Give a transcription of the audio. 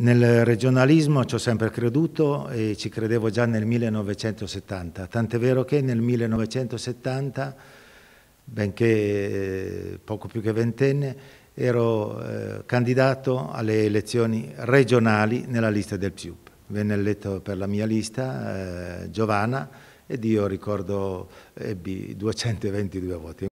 Nel regionalismo ci ho sempre creduto e ci credevo già nel 1970, tant'è vero che nel 1970, benché eh, poco più che ventenne, ero eh, candidato alle elezioni regionali nella lista del PSUP. Venne eletto per la mia lista eh, Giovanna ed io ricordo ebbi 222 voti.